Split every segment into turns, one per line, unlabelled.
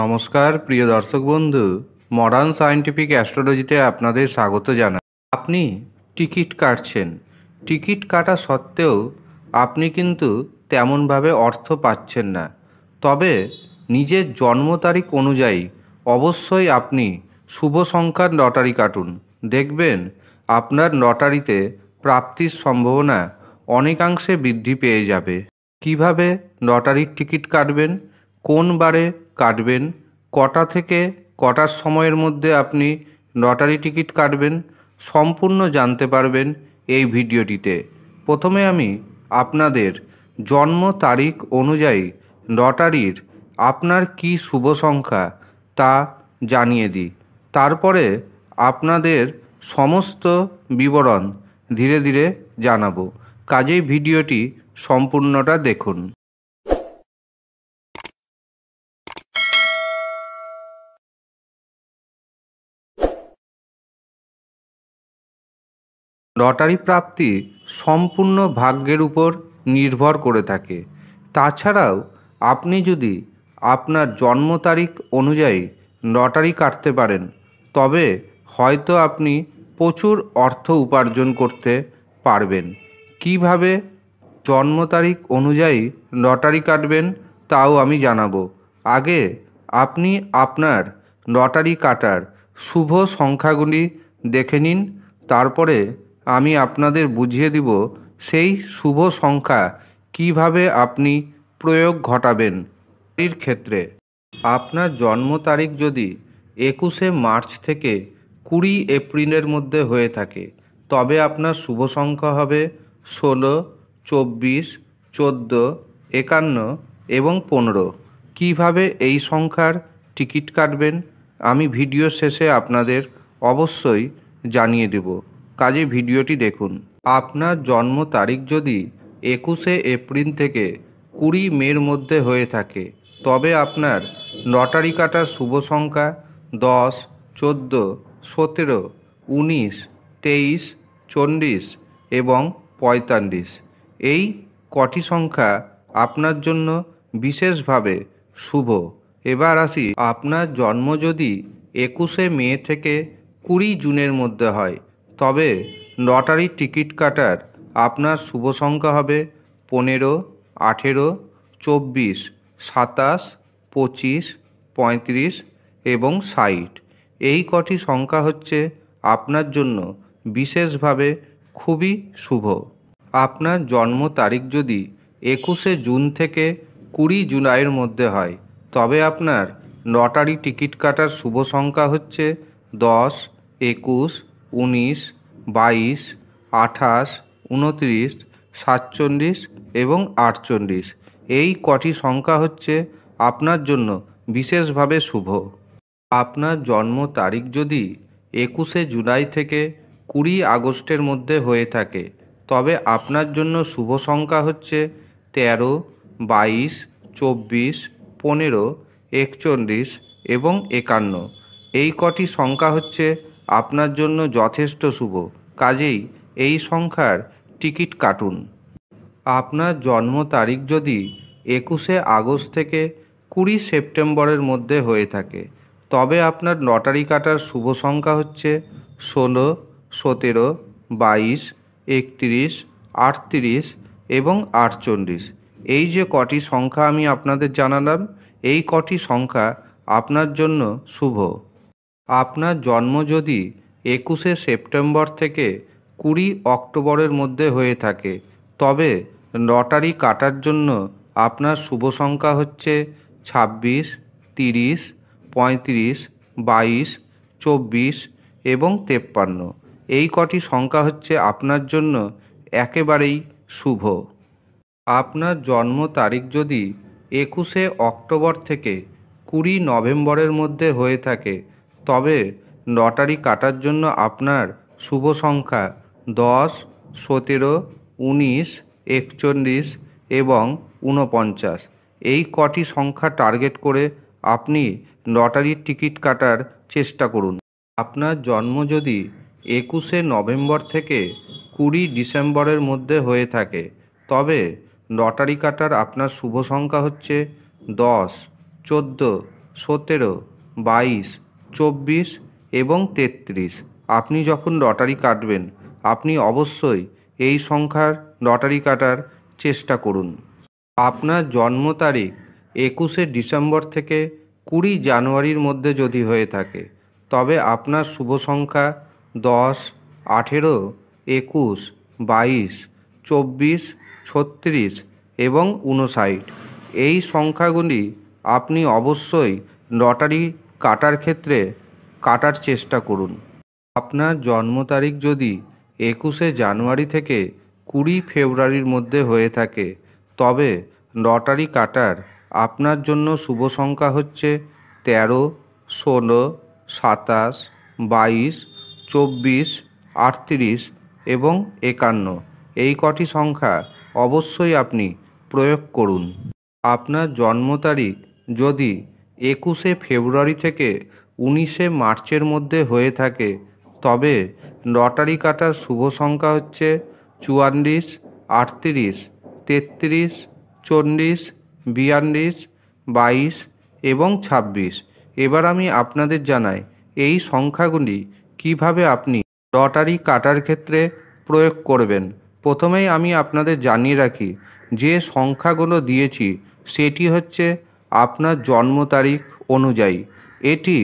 নমস্কার প্রিয় দর্শক বন্ধু মডার্ন সায়েন্টিফিক অ্যাস্ট্রোলজিতে আপনাদের স্বাগত জানা আপনি টিকিট কাটছেন টিকিট কাটা সত্ত্বেও আপনি কিন্তু তেমনভাবে অর্থ পাচ্ছেন না তবে নিজের জন্ম তারিখ অনুযায়ী অবশ্যই আপনি শুভ সংখ্যার লটারি কাটুন দেখবেন আপনার লটারিতে প্রাপ্তির সম্ভাবনা অনেকাংশে বৃদ্ধি পেয়ে যাবে কিভাবে লটারির টিকিট কাটবেন কোন বারে কাটবেন কটা থেকে কটার সময়ের মধ্যে আপনি লটারি টিকিট কাটবেন সম্পূর্ণ জানতে পারবেন এই ভিডিওটিতে প্রথমে আমি আপনাদের জন্ম তারিখ অনুযায়ী লটারির আপনার কি শুভ সংখ্যা তা জানিয়ে দিই তারপরে আপনাদের সমস্ত বিবরণ ধীরে ধীরে জানাবো কাজেই ভিডিওটি সম্পূর্ণটা দেখুন লটারি প্রাপ্তি সম্পূর্ণ ভাগ্যের উপর নির্ভর করে থাকে তাছাড়াও আপনি যদি আপনার জন্ম তারিখ অনুযায়ী লটারি কাটতে পারেন তবে হয়তো আপনি প্রচুর অর্থ উপার্জন করতে পারবেন কিভাবে জন্ম তারিখ অনুযায়ী লটারি কাটবেন তাও আমি জানাবো আগে আপনি আপনার লটারি কাটার শুভ সংখ্যাগুলি দেখে নিন তারপরে আমি আপনাদের বুঝিয়ে দিব সেই শুভ সংখ্যা কিভাবে আপনি প্রয়োগ ঘটাবেন এর ক্ষেত্রে আপনার জন্ম তারিখ যদি একুশে মার্চ থেকে কুড়ি এপ্রিলের মধ্যে হয়ে থাকে তবে আপনার শুভ সংখ্যা হবে ষোলো চব্বিশ চোদ্দো একান্ন এবং পনেরো কিভাবে এই সংখ্যার টিকিট কাটবেন আমি ভিডিও শেষে আপনাদের অবশ্যই জানিয়ে দেবো কাজে ভিডিওটি দেখুন আপনার জন্ম তারিখ যদি একুশে এপ্রিল থেকে কুড়ি মের মধ্যে হয়ে থাকে তবে আপনার লটারি কাটার শুভ সংখ্যা দশ চোদ্দো সতেরো উনিশ তেইশ চল্লিশ এবং পঁয়তাল্লিশ এই কটি সংখ্যা আপনার জন্য বিশেষভাবে শুভ এবার আসি আপনার জন্ম যদি একুশে মে থেকে কুড়ি জুনের মধ্যে হয় তবে লটারি টিকিট কাটার আপনার শুভ সংখ্যা হবে পনেরো আঠেরো চব্বিশ সাতাশ পঁচিশ পঁয়ত্রিশ এবং ষাট এই কটি সংখ্যা হচ্ছে আপনার জন্য বিশেষভাবে খুবই শুভ আপনার জন্ম তারিখ যদি একুশে জুন থেকে কুড়ি জুলাইয়ের মধ্যে হয় তবে আপনার লটারি টিকিট কাটার শুভ সংখ্যা হচ্ছে দশ একুশ উনিশ বাইশ আঠাশ উনত্রিশ সাতচল্লিশ এবং আটচল্লিশ এই কটি সংখ্যা হচ্ছে আপনার জন্য বিশেষভাবে শুভ আপনার জন্ম তারিখ যদি একুশে জুলাই থেকে কুড়ি আগস্টের মধ্যে হয়ে থাকে তবে আপনার জন্য শুভ সংখ্যা হচ্ছে তেরো বাইশ চব্বিশ পনেরো একচল্লিশ এবং একান্ন এই কটি সংখ্যা হচ্ছে আপনার জন্য যথেষ্ট শুভ কাজেই এই সংখ্যার টিকিট কাটুন আপনার জন্ম তারিখ যদি একুশে আগস্ট থেকে কুড়ি সেপ্টেম্বরের মধ্যে হয়ে থাকে তবে আপনার লটারি কাটার শুভ সংখ্যা হচ্ছে ষোলো সতেরো বাইশ একত্রিশ আটত্রিশ এবং আটচল্লিশ এই যে কটি সংখ্যা আমি আপনাদের জানালাম এই কটি সংখ্যা আপনার জন্য শুভ আপনার জন্ম যদি একুশে সেপ্টেম্বর থেকে কুড়ি অক্টোবরের মধ্যে হয়ে থাকে তবে লটারি কাটার জন্য আপনার শুভ সংখ্যা হচ্ছে ছাব্বিশ তিরিশ পঁয়ত্রিশ বাইশ চব্বিশ এবং তেপ্পান্ন এই কটি সংখ্যা হচ্ছে আপনার জন্য একেবারেই শুভ আপনার জন্ম তারিখ যদি একুশে অক্টোবর থেকে কুড়ি নভেম্বরের মধ্যে হয়ে থাকে তবে লটারি কাটার জন্য আপনার শুভ সংখ্যা দশ সতেরো উনিশ একচল্লিশ এবং ঊনপঞ্চাশ এই কটি সংখ্যা টার্গেট করে আপনি লটারির টিকিট কাটার চেষ্টা করুন আপনার জন্ম যদি একুশে নভেম্বর থেকে কুড়ি ডিসেম্বরের মধ্যে হয়ে থাকে তবে লটারি কাটার আপনার শুভ সংখ্যা হচ্ছে দশ চোদ্দো সতেরো বাইশ চব্বিশ এবং তেত্রিশ আপনি যখন লটারি কাটবেন আপনি অবশ্যই এই সংখ্যার লটারি কাটার চেষ্টা করুন আপনার জন্ম তারিখ একুশে ডিসেম্বর থেকে কুড়ি জানুয়ারির মধ্যে যদি হয়ে থাকে তবে আপনার শুভ সংখ্যা দশ আঠেরো একুশ বাইশ চব্বিশ ছত্রিশ এবং উনষাট এই সংখ্যাগুলি আপনি অবশ্যই লটারি কাটার ক্ষেত্রে কাটার চেষ্টা করুন আপনার জন্ম তারিখ যদি একুশে জানুয়ারি থেকে কুড়ি ফেব্রুয়ারির মধ্যে হয়ে থাকে তবে লটারি কাটার আপনার জন্য শুভ সংখ্যা হচ্ছে তেরো ষোলো সাতাশ বাইশ চব্বিশ আটত্রিশ এবং একান্ন এই কটি সংখ্যা অবশ্যই আপনি প্রয়োগ করুন আপনার জন্ম তারিখ যদি একুশে ফেব্রুয়ারি থেকে উনিশে মার্চের মধ্যে হয়ে থাকে তবে লটারি কাটার শুভ সংখ্যা হচ্ছে চুয়াল্লিশ আটত্রিশ তেত্রিশ চল্লিশ বিয়াল্লিশ বাইশ এবং ছাব্বিশ এবার আমি আপনাদের জানাই এই সংখ্যাগুলি কিভাবে আপনি লটারি কাটার ক্ষেত্রে প্রয়োগ করবেন প্রথমেই আমি আপনাদের জানিয়ে রাখি যে সংখ্যাগুলো দিয়েছি সেটি হচ্ছে আপনার জন্ম তারিখ অনুযায়ী এটি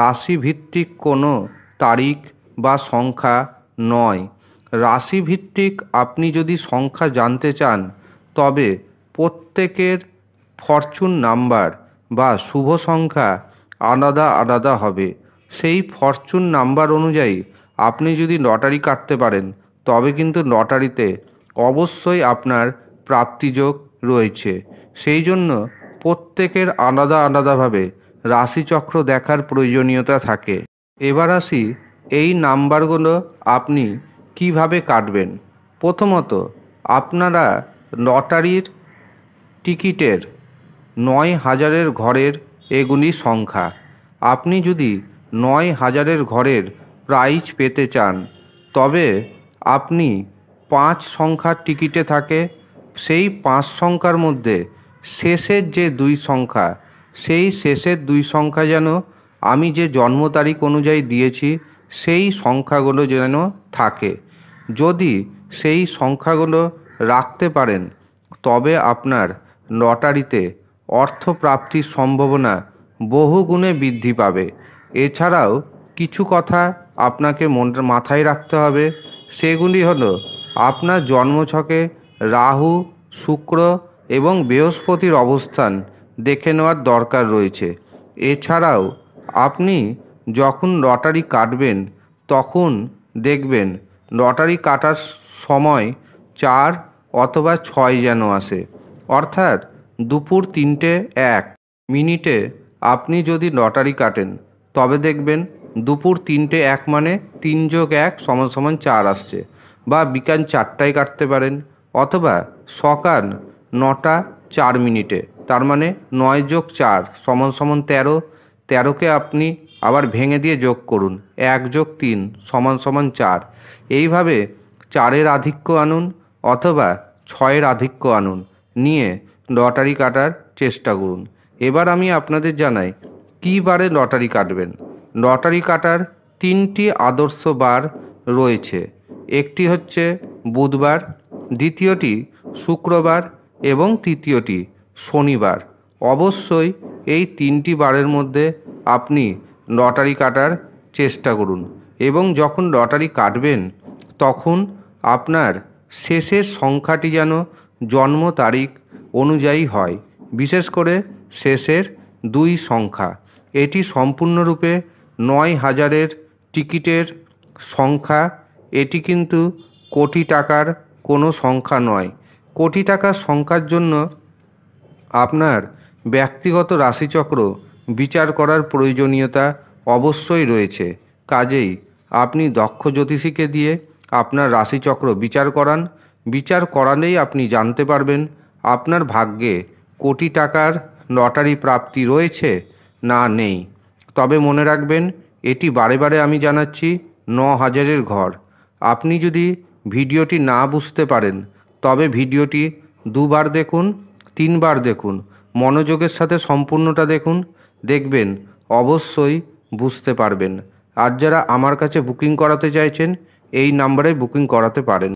রাশিভিত্তিক কোনো তারিখ বা সংখ্যা নয় রাশিভিত্তিক আপনি যদি সংখ্যা জানতে চান তবে প্রত্যেকের ফরচুন নাম্বার বা শুভ সংখ্যা আলাদা আলাদা হবে সেই ফরচুন নাম্বার অনুযায়ী আপনি যদি লটারি কাটতে পারেন তবে কিন্তু লটারিতে অবশ্যই আপনার প্রাপ্তিযোগ রয়েছে সেই জন্য প্রত্যেকের আলাদা আলাদাভাবে রাশিচক্র দেখার প্রয়োজনীয়তা থাকে এবার আসি এই নাম্বারগুলো আপনি কিভাবে কাটবেন প্রথমত আপনারা লটারির টিকিটের নয় হাজারের ঘরের এগুলি সংখ্যা আপনি যদি নয় হাজারের ঘরের প্রাইজ পেতে চান তবে আপনি পাঁচ সংখ্যার টিকিটে থাকে সেই পাঁচ সংখ্যার মধ্যে শেষের যে দুই সংখ্যা সেই শেষের দুই সংখ্যা যেন আমি যে জন্ম তারিখ অনুযায়ী দিয়েছি সেই সংখ্যাগুলো যেন থাকে যদি সেই সংখ্যাগুলো রাখতে পারেন তবে আপনার লটারিতে অর্থপ্রাপ্তির সম্ভাবনা বহুগুণে বৃদ্ধি পাবে এছাড়াও কিছু কথা আপনাকে মন মাথায় রাখতে হবে সেগুলি হলো আপনার জন্মছকে রাহু শুক্র এবং বৃহস্পতির অবস্থান দেখে নেওয়ার দরকার রয়েছে এছাড়াও আপনি যখন লটারি কাটবেন তখন দেখবেন লটারি কাটার সময় চার অথবা ছয় যেন আসে অর্থাৎ দুপুর তিনটে এক মিনিটে আপনি যদি লটারি কাটেন তবে দেখবেন দুপুর তিনটে এক মানে তিন যোগ এক সমান সমান চার আসছে বা বিকাল চারটায় কাটতে পারেন অথবা সকাল নটা চার মিনিটে তার মানে নয় যোগ চার সমান সমান তেরো তেরোকে আপনি আবার ভেঙে দিয়ে যোগ করুন এক যোগ তিন সমান সমান চার এইভাবে চারের আধিক্য আনুন অথবা ছয়ের আধিক্য আনুন নিয়ে লটারি কাটার চেষ্টা করুন এবার আমি আপনাদের জানাই কী বারে লটারি কাটবেন লটারি কাটার তিনটি আদর্শ বার রয়েছে একটি হচ্ছে বুধবার দ্বিতীয়টি শুক্রবার এবং তৃতীয়টি শনিবার অবশ্যই এই তিনটি বারের মধ্যে আপনি লটারি কাটার চেষ্টা করুন এবং যখন লটারি কাটবেন তখন আপনার শেষের সংখ্যাটি যেন জন্ম তারিখ অনুযায়ী হয় বিশেষ করে শেষের দুই সংখ্যা এটি সম্পূর্ণরূপে নয় হাজারের টিকিটের সংখ্যা এটি কিন্তু কোটি টাকার কোনো সংখ্যা নয় কোটি টাকার সংখ্যার জন্য আপনার ব্যক্তিগত রাশিচক্র বিচার করার প্রয়োজনীয়তা অবশ্যই রয়েছে কাজেই আপনি দক্ষ জ্যোতিষীকে দিয়ে আপনার রাশিচক্র বিচার করান বিচার করালেই আপনি জানতে পারবেন আপনার ভাগ্যে কোটি টাকার লটারি প্রাপ্তি রয়েছে না নেই তবে মনে রাখবেন এটি বারে বারে আমি জানাচ্ছি ন হাজারের ঘর আপনি যদি ভিডিওটি না বুঝতে পারেন তবে ভিডিওটি দুবার দেখুন তিনবার দেখুন মনোযোগের সাথে সম্পূর্ণটা দেখুন দেখবেন অবশ্যই বুঝতে পারবেন আর যারা আমার কাছে বুকিং করাতে চাইছেন এই নাম্বারে বুকিং করাতে পারেন